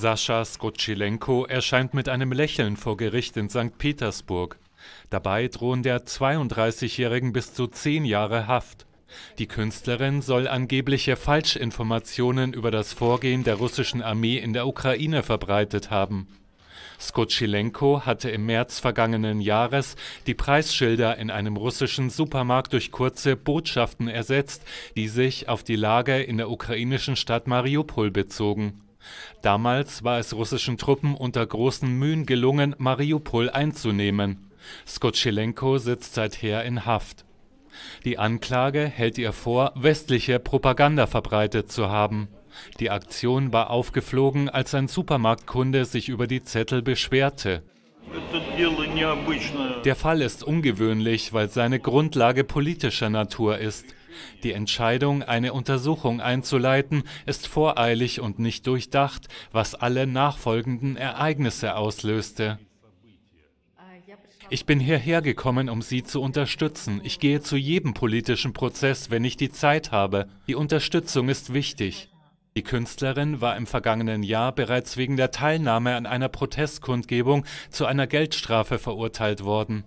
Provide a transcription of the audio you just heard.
Sascha Skoczylenko erscheint mit einem Lächeln vor Gericht in St. Petersburg. Dabei drohen der 32-Jährigen bis zu zehn Jahre Haft. Die Künstlerin soll angebliche Falschinformationen über das Vorgehen der russischen Armee in der Ukraine verbreitet haben. Skoczylenko hatte im März vergangenen Jahres die Preisschilder in einem russischen Supermarkt durch kurze Botschaften ersetzt, die sich auf die Lage in der ukrainischen Stadt Mariupol bezogen. Damals war es russischen Truppen unter großen Mühen gelungen, Mariupol einzunehmen. Skotschelenko sitzt seither in Haft. Die Anklage hält ihr vor, westliche Propaganda verbreitet zu haben. Die Aktion war aufgeflogen, als ein Supermarktkunde sich über die Zettel beschwerte. Der Fall ist ungewöhnlich, weil seine Grundlage politischer Natur ist. Die Entscheidung, eine Untersuchung einzuleiten, ist voreilig und nicht durchdacht, was alle nachfolgenden Ereignisse auslöste. Ich bin hierher gekommen, um Sie zu unterstützen. Ich gehe zu jedem politischen Prozess, wenn ich die Zeit habe. Die Unterstützung ist wichtig. Die Künstlerin war im vergangenen Jahr bereits wegen der Teilnahme an einer Protestkundgebung zu einer Geldstrafe verurteilt worden.